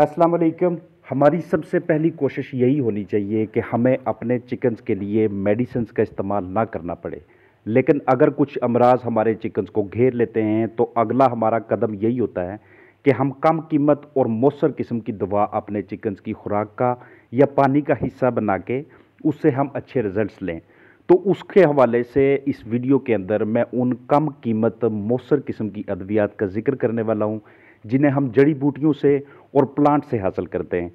अस्सलाम वालेकुम हमारी सबसे पहली कोशिश यही होनी चाहिए कि हमें अपने चिकन्स के लिए मेडिसिन का इस्तेमाल ना करना पड़े लेकिन अगर कुछ अमराज हमारे चिकन्स को घेर लेते हैं तो अगला हमारा कदम यही होता है कि हम कम कीमत और मौसर किस्म की दवा अपने चिकन्स की खुराक का या पानी का हिस्सा बना के उससे हम अच्छे रिज़ल्ट लें तो उसके हवाले से इस वीडियो के अंदर मैं उन कम कीमत मौसर किस्म की अद्वियात का जिक्र करने वाला हूँ जिन्हें हम जड़ी बूटियों से और प्लांट से हासिल करते हैं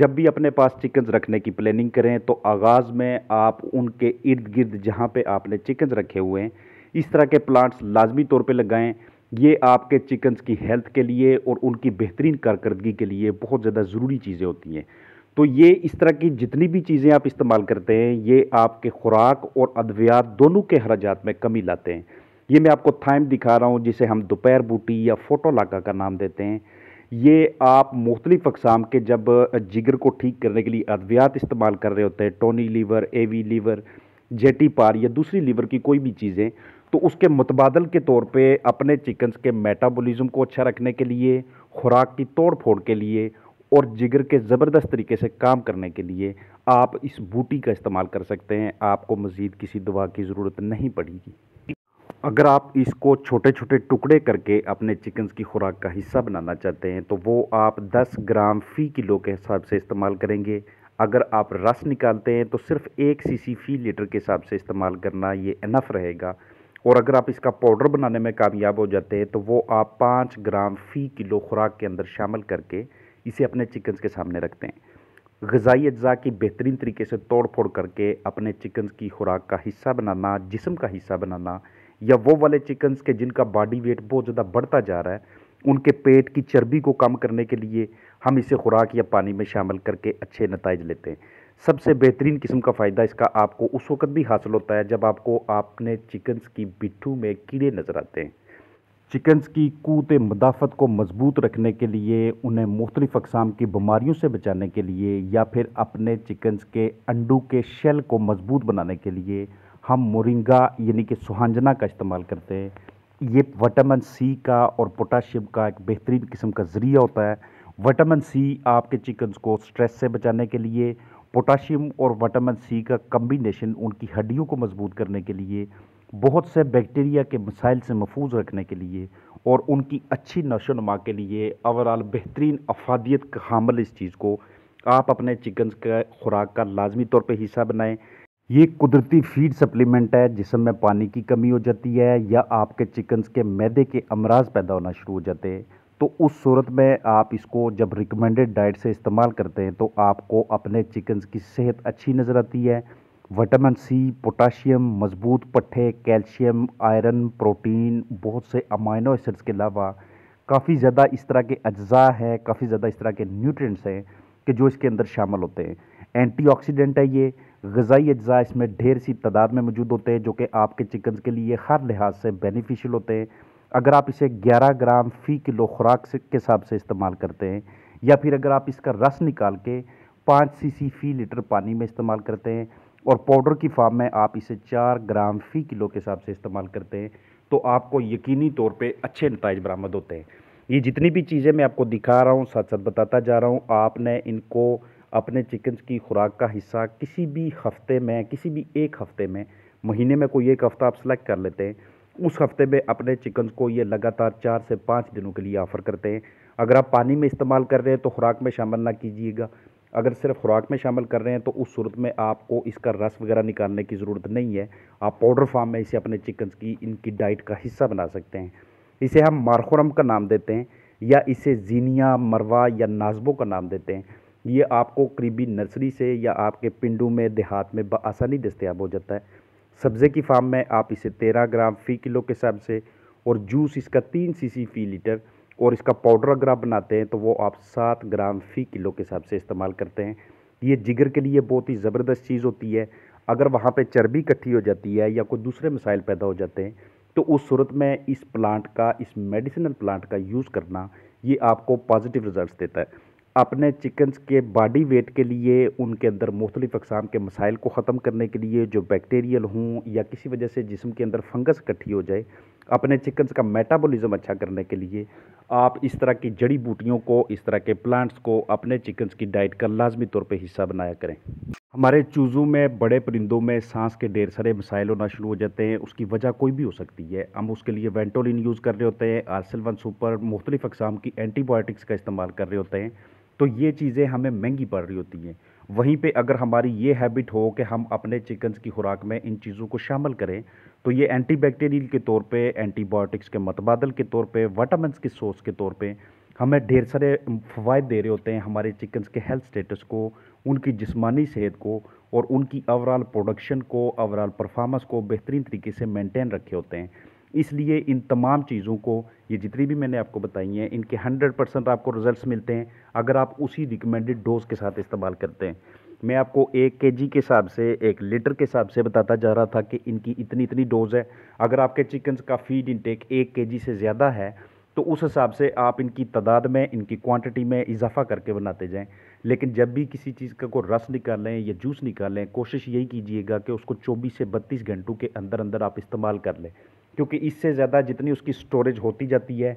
जब भी अपने पास चिकन्स रखने की प्लानिंग करें तो आगाज़ में आप उनके इर्द गिर्द जहाँ पे आपने चिकन्स रखे हुए हैं इस तरह के प्लांट्स लाजमी तौर पे लगाएं ये आपके चिकन्स की हेल्थ के लिए और उनकी बेहतरीन कारकर्दगी के लिए बहुत ज़्यादा ज़रूरी चीज़ें होती हैं तो ये इस तरह की जितनी भी चीज़ें आप इस्तेमाल करते हैं ये आपके खुराक और अद्वियात दोनों के अखराज में कमी लाते हैं ये मैं आपको थाइम दिखा रहा हूँ जिसे हम दोपहर बूटी या फोटो लाका का नाम देते हैं ये आप मुख्तलिफ़ अकसाम के जब जिगर को ठीक करने के लिए अद्वियात इस्तेमाल कर रहे होते हैं टोनी लीवर ए वी लीवर जेटी पार या दूसरी लीवर की कोई भी चीज़ें तो उसके मुतबादल के तौर पे अपने चिकन्स के मेटाबॉलिज्म को अच्छा रखने के लिए खुराक की तोड़ फोड़ के लिए और जिगर के ज़बरदस्त तरीके से काम करने के लिए आप इस बूटी का इस्तेमाल कर सकते हैं आपको मज़ीद किसी दवा की ज़रूरत नहीं पड़ेगी अगर आप इसको छोटे छोटे टुकड़े करके अपने चिकन की खुराक का हिस्सा बनाना चाहते हैं तो वो आप 10 ग्राम फ़ी किलो के हिसाब से इस्तेमाल करेंगे अगर आप रस निकालते हैं तो सिर्फ एक सीसी फ़ी लीटर के हिसाब से इस्तेमाल करना ये इनफ रहेगा और अगर आप इसका पाउडर बनाने में कामयाब हो जाते हैं तो वो आप पाँच ग्राम फ़ी किलो खुराक के अंदर शामिल करके इसे अपने चिकन्स के सामने रखते हैं गज़ाई अज्जा की बेहतरीन तरीके से तोड़ फोड़ करके अपने चिकन की खुराक का हिस्सा बनाना जिसम का हिस्सा बनाना या वो वाले चिकन्स के जिनका बॉडी वेट बहुत ज़्यादा बढ़ता जा रहा है उनके पेट की चर्बी को कम करने के लिए हम इसे खुराक या पानी में शामिल करके अच्छे नतज लेते हैं सबसे बेहतरीन किस्म का फ़ायदा इसका आपको उस वक्त भी हासिल होता है जब आपको आपने चिकन्स की बिट्ठू में कीड़े नज़र आते हैं चिकन्स की कूत मदाफत को मजबूत रखने के लिए उन्हें मुख्तलिफ़ अकसाम की बीमारियों से बचाने के लिए या फिर अपने चिकन्स के अंडों के शेल को मजबूत बनाने के लिए हम मोरिंगा यानी कि सुहांजना का इस्तेमाल करते हैं ये विटामिन सी का और पोटाशियम का एक बेहतरीन किस्म का ज़रिया होता है विटामिन सी आपके चिकन्स को स्ट्रेस से बचाने के लिए पोटाशियम और विटामिन सी का कम्बिनेशन उनकी हड्डियों को मजबूत करने के लिए बहुत से बैक्टीरिया के मसाइल से महफूज रखने के लिए और उनकी अच्छी नशो नमा के लिए ओवरऑल बेहतरीन अफादियत का हामल इस चीज़ को आप अपने चिकन का खुराक का लाजमी तौर पर हिस्सा बनाएँ ये कुदरती फीड सप्लीमेंट है जिसम में पानी की कमी हो जाती है या आपके चिकन्स के मैदे के अमराज पैदा होना शुरू हो जाते हैं तो उस सूरत में आप इसको जब रिकमेंडेड डाइट से इस्तेमाल करते हैं तो आपको अपने चिकन्स की सेहत अच्छी नज़र आती है विटामिन सी पोटाशियम मजबूत पट्टे कैल्शियम आयरन प्रोटीन बहुत से अमाइनो एसिड्स के अलावा काफ़ी ज़्यादा इस तरह के अज्जा है काफ़ी ज़्यादा इस तरह के न्यूट्रिएंट्स हैं कि जो इसके अंदर शामिल होते हैं एंटीऑक्सीडेंट है ये गज़ाई अज्जा इसमें ढेर सी तादाद में मौजूद होते हैं जो कि आपके चिकन के लिए हर लिहाज से बेनिफिशियल होते हैं अगर आप इसे 11 ग्राम फ़ी किलो खुराक के हिसाब से इस्तेमाल करते हैं या फिर अगर आप इसका रस निकाल के पाँच सी सी फ़ी लीटर पानी में इस्तेमाल करते हैं और पाउडर की फार्म में आप इसे चार ग्राम फ़ी किलो के हिसाब से इस्तेमाल करते हैं तो आपको यकीनी तौर पर अच्छे नतज बरामद होते हैं ये जितनी भी चीज़ें मैं आपको दिखा रहा हूँ साथ सच बताता जा रहा हूँ आपने इनको अपने चिकन्स की खुराक का हिस्सा किसी भी हफ्ते में किसी भी एक हफ्ते में महीने में कोई एक हफ़्ता आप सेलेक्ट कर लेते हैं उस हफ्ते में अपने चिकन को ये लगातार चार से पाँच दिनों के लिए ऑफ़र करते हैं अगर आप पानी में इस्तेमाल कर रहे हैं तो खुराक में शामिल ना कीजिएगा अगर सिर्फ खुराक में शामिल कर रहे हैं तो उस सूरत में आपको इसका रस वगैरह निकालने की ज़रूरत नहीं है आप पाउडर फार्म में इसे अपने चिकन की इनकी डाइट का हिस्सा बना सकते हैं इसे हम मारखुरम का नाम देते हैं या इसे जीनिया मरवा या नाजबो का नाम देते हैं ये आपको करीबी नर्सरी से या आपके पिंडू में देहात में बसानी दस्तियाब हो जाता है सब्ज़े की फार्म में आप इसे तेरह ग्राम फ़ी किलो के हिसाब से और जूस इसका तीन सी सी फ़ी लीटर और इसका पाउडर अगर आप बनाते हैं तो वो आप सात ग्राम फ़ी किलो के हिसाब से इस्तेमाल करते हैं ये जिगर के लिए बहुत ही ज़बरदस्त चीज़ होती है अगर वहाँ पे चर्बी इकट्ठी हो जाती है या कोई दूसरे मसाइल पैदा हो जाते हैं तो उस सूरत में इस प्लांट का इस मेडिसिनल प्लांट का यूज़ करना ये आपको पॉजिटिव रिजल्ट देता है अपने चिकन्स के बॉडी वेट के लिए उनके अंदर मुख्तलिफ़ अकसाम के मसाइल को ख़त्म करने के लिए जो बैक्टीरियल हों या किसी वजह से जिसम के अंदर फंगस इकट्ठी हो जाए अपने चिकन्स का मेटाबॉलिज्म अच्छा करने के लिए आप इस तरह की जड़ी बूटियों को इस तरह के प्लांट्स को अपने चिकन्स की डाइट का लाजमी तौर पर हिस्सा बनाया करें हमारे चूज़ों में बड़े परिंदों में सांस के ढेर सारे मसाइल होना शुरू हो जाते हैं उसकी वजह कोई भी हो सकती है हम उसके लिए वेंटोलिन यूज़ कर रहे होते हैं आरसल वन सुपर मुख्तलिफ़ अकसाम की एंटीबायोटिक्स का इस्तेमाल कर रहे होते हैं तो ये चीज़ें हमें महंगी पड़ रही होती हैं वहीं पे अगर हमारी ये हैबिट हो कि हम अपने चिकन्स की खुराक में इन चीज़ों को शामिल करें तो ये एंटीबैक्टीरियल के तौर पे एंटीबायोटिक्स के मतबादल के तौर पे वाटामस के सोर्स के तौर पे हमें ढेर सारे फ़वाद दे रहे होते हैं हमारे चिकन्स के हेल्थ स्टेटस को उनकी जिस्मानी सेहत को और उनकी ओवरऑल प्रोडक्शन को ओवरऑल परफॉर्मेंस को बेहतरीन तरीके से मेंटेन रखे होते हैं इसलिए इन तमाम चीज़ों को ये जितनी भी मैंने आपको बताई हैं इनके 100 परसेंट आपको रिजल्ट्स मिलते हैं अगर आप उसी रिकमेंडेड डोज़ के साथ इस्तेमाल करते हैं मैं आपको एक के जी के हिसाब से एक लीटर के हिसाब से बताता जा रहा था कि इनकी इतनी इतनी डोज़ है अगर आपके चिकन्स का फीड इनटेक एक के जी से ज़्यादा है तो उस हिसाब से आप इनकी तादाद में इनकी क्वांटिटी में इजाफा करके बनाते जाएं लेकिन जब भी किसी चीज़ का कोई रस निकालें या जूस निकालें कोशिश यही कीजिएगा कि उसको 24 से 32 घंटों के अंदर अंदर आप इस्तेमाल कर लें क्योंकि इससे ज़्यादा जितनी उसकी स्टोरेज होती जाती है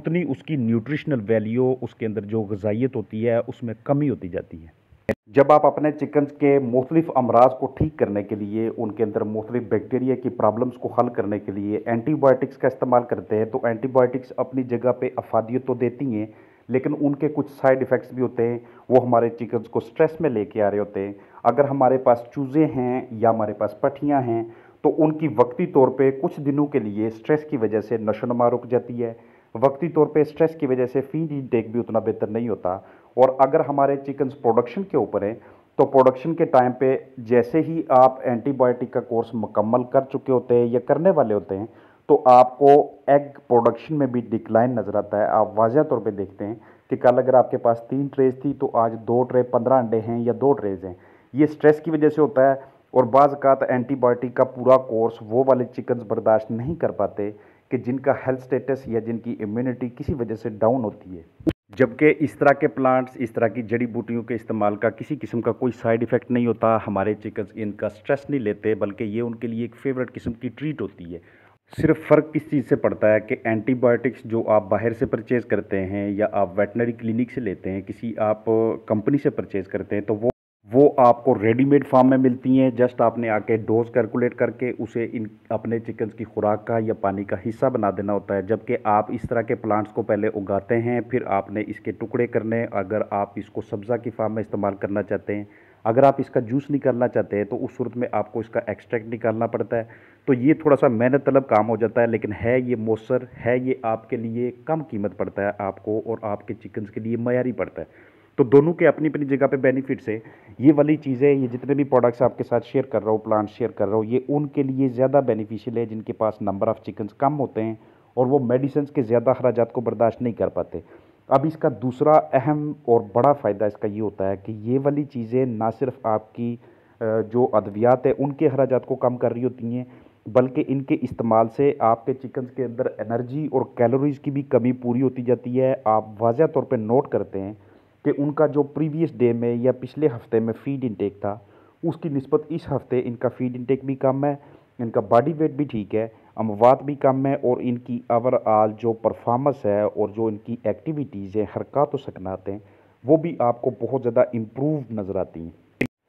उतनी उसकी न्यूट्रिशनल वैल्यू उसके अंदर जो गजाइत होती है उसमें कमी होती जाती है जब आप अपने चिकन के मुख्तलिफ अमराज को ठीक करने के लिए उनके अंदर मुख्तलिफ बैक्टीरिया की प्रॉब्लम्स को हल करने के लिए एंटीबायोटिक्स का इस्तेमाल करते हैं तो एंटीबायोटिक्स अपनी जगह पर अफादियत तो देती हैं लेकिन उनके कुछ साइड इफ़ेक्ट्स भी होते हैं वो हमारे चिकन को स्ट्रेस में लेके आ रहे होते हैं अगर हमारे पास चूज़े हैं या हमारे पास पठियाँ हैं तो उनकी वक्ती तौर पे कुछ दिनों के लिए स्ट्रेस की वजह से नशोनमा रुक जाती है वक्ती तौर पे स्ट्रेस की वजह से फीड इंटेक भी उतना बेहतर नहीं होता और अगर हमारे चिकन्स प्रोडक्शन के ऊपर हैं तो प्रोडक्शन के टाइम पे जैसे ही आप एंटीबायोटिक का कोर्स मुकम्मल कर चुके होते हैं या करने वाले होते हैं तो आपको एग प्रोडक्शन में भी डिक्लाइन नज़र आता है आप वाजह तौर पे देखते हैं कि कल अगर आपके पास तीन ट्रेज थी तो आज दो ट्रे पंद्रह अंडे हैं या दो ट्रेज हैं ये स्ट्रेस की वजह से होता है और बाज़ात एंटीबायोटिक का पूरा कोर्स वो वाले चिकन्स बर्दाश्त नहीं कर पाते कि जिनका हेल्थ स्टेटस या जिनकी इम्यूनिटी किसी वजह से डाउन होती है जबकि इस तरह के प्लांट्स इस तरह की जड़ी बूटियों के इस्तेमाल का किसी किस्म का कोई साइड इफ़ेक्ट नहीं होता हमारे चिकन इनका स्ट्रेस नहीं लेते बल्कि ये उनके लिए एक फेवरेट किस्म की ट्रीट होती है सिर्फ फ़र्क किस चीज़ से पड़ता है कि एंटीबायोटिक्स जो आप बाहर से परचेज़ करते हैं या आप वेटनरी क्लिनिक से लेते हैं किसी आप कंपनी से परचेज़ करते हैं तो वो वो आपको रेडीमेड फार्म में मिलती हैं जस्ट आपने आके डोज कैलकुलेट करके उसे इन अपने चिकन की खुराक का या पानी का हिस्सा बना देना होता है जबकि आप इस तरह के प्लांट्स को पहले उगाते हैं फिर आपने इसके टुकड़े करने अगर आप इसको सब्ज़ा की फार्म में इस्तेमाल करना चाहते हैं अगर आप इसका जूस निकालना चाहते हैं तो उस सूरत में आपको इसका एक्सट्रैक्ट निकालना पड़ता है तो ये थोड़ा सा मेहनत तलब काम हो जाता है लेकिन है ये मौसर है ये आपके लिए कम कीमत पड़ता है आपको और आपके चिकन्स के लिए मयारी पड़ता है तो दोनों के अपनी अपनी जगह पे बेनिफिट्स है ये वाली चीज़ें ये जितने भी प्रोडक्ट्स आपके साथ शेयर कर रहा हूँ प्लान शेयर कर रहा हूँ ये उनके लिए ज़्यादा बेनिफिशियल है जिनके पास नंबर ऑफ़ चिकन्स कम होते हैं और वो मेडिसन्स के ज़्यादा अखराज को बर्दाश्त नहीं कर पाते अब इसका दूसरा अहम और बड़ा फ़ायदा इसका ये होता है कि ये वाली चीज़ें ना सिर्फ आपकी जो अद्वियात है उनके अखराज को कम कर रही होती हैं बल्कि इनके इस्तेमाल से आपके चिकन के अंदर एनर्जी और कैलोरीज़ की भी कमी पूरी होती जाती है आप वाजह तौर पर नोट करते हैं कि उनका जो प्रीवियस डे में या पिछले हफ्ते में फीड इनटेक था उसकी नस्बत इस हफ्ते इनका फीड इनटेक भी कम है इनका बॉडी वेट भी ठीक है अमवात भी कम है और इनकी ओवरऑल जो परफॉर्मेंस है और जो इनकी एक्टिविटीज़ हैं हरकत सकनातें वो भी आपको बहुत ज़्यादा इम्प्रूव नज़र आती हैं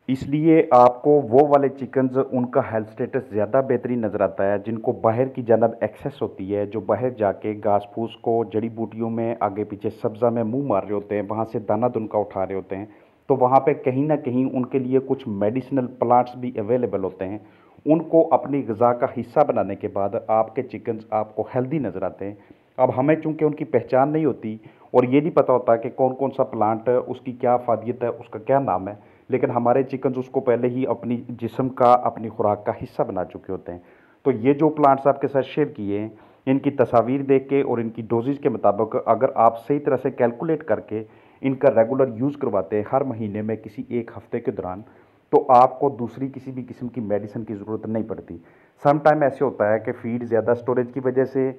इसलिए आपको वो वाले चिकन्स उनका हेल्थ स्टेटस ज़्यादा बेहतरीन नज़र आता है जिनको बाहर की जानब एक्सेस होती है जो बाहर जाके घास फूस को जड़ी बूटियों में आगे पीछे सब्ज़ा में मुंह मार रहे होते हैं वहाँ से दाना दुनका उठा रहे होते हैं तो वहाँ पे कहीं ना कहीं उनके लिए कुछ मेडिसिनल प्लांट्स भी अवेलेबल होते हैं उनको अपनी गज़ा का हिस्सा बनाने के बाद आपके चिकन्स आपको हेल्दी नज़र आते हैं अब हमें चूँकि उनकी पहचान नहीं होती और ये नहीं पता होता कि कौन कौन सा प्लांट उसकी क्या फादियत है उसका क्या नाम है लेकिन हमारे चिकन्स उसको पहले ही अपनी जिसम का अपनी खुराक का हिस्सा बना चुके होते हैं तो ये जो प्लांट्स आपके साथ शेयर किए हैं इनकी तस्वीर देख के और इनकी डोजेज के मुताबिक अगर आप सही तरह से कैलकुलेट करके इनका रेगुलर यूज़ करवाते हैं हर महीने में किसी एक हफ्ते के दौरान तो आपको दूसरी किसी भी किस्म की मेडिसिन की ज़रूरत नहीं पड़ती सम ऐसे होता है कि फीड ज़्यादा स्टोरेज की वजह से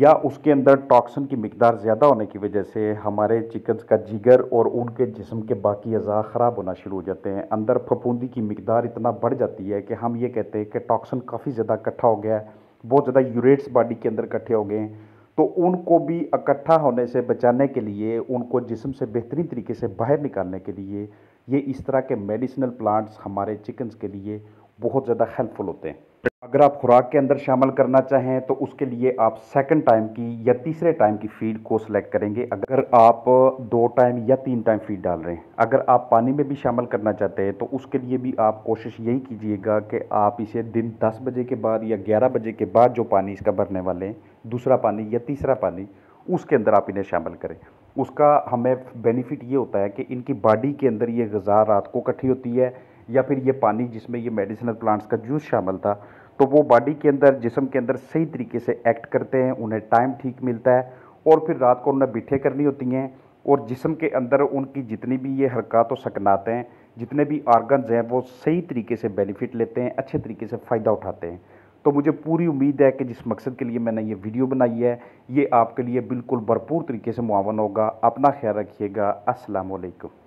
या उसके अंदर टॉक्सिन की मकदार ज़्यादा होने की वजह से हमारे चिकन्स का जिगर और उनके जिसम के बाकी अज़ा ख़राब होना शुरू हो जाते हैं अंदर फफूंदी की मकदार इतना बढ़ जाती है कि हम ये कहते हैं कि टॉक्सिन काफ़ी ज़्यादा इकट्ठा हो गया है बहुत ज़्यादा यूरेट्स बॉडी के अंदर इकट्ठे हो गए हैं तो उनको भी इकट्ठा होने से बचाने के लिए उनको जिसम से बेहतरीन तरीके से बाहर निकालने के लिए ये इस तरह के मेडिसिनल प्लांट्स हमारे चिकन्स के लिए बहुत ज़्यादा हेल्पफुल होते हैं अगर आप खुराक के अंदर शामिल करना चाहें तो उसके लिए आप सेकंड टाइम की या तीसरे टाइम की फीड को सिलेक्ट करेंगे अगर आप दो टाइम या तीन टाइम फीड डाल रहे हैं अगर आप पानी में भी शामिल करना चाहते हैं तो उसके लिए भी आप कोशिश यही कीजिएगा कि आप इसे दिन 10 बजे के बाद या 11 बजे के बाद जो पानी इसका भरने वाले हैं दूसरा पानी या तीसरा पानी उसके अंदर आप इन्हें शामिल करें उसका हमें बेनिफिट ये होता है कि इनकी बॉडी के अंदर ये गज़ा रात को इकट्ठी होती है या फिर ये पानी जिसमें ये मेडिसिनल प्लांट्स का जूस शामिल था तो वो बॉडी के अंदर जिसम के अंदर सही तरीके से एक्ट करते हैं उन्हें टाइम ठीक मिलता है और फिर रात को उन्हें बिठे करनी होती हैं और जिसम के अंदर उनकी जितनी भी ये हरकत और सकनाते हैं जितने भी आर्गन्स हैं वो सही तरीके से बेनिफिट लेते हैं अच्छे तरीके से फ़ायदा उठाते हैं तो मुझे पूरी उम्मीद है कि जिस मकसद के लिए मैंने ये वीडियो बनाई है ये आपके लिए बिल्कुल भरपूर तरीके से मुआवन होगा अपना ख्याल रखिएगा असलकम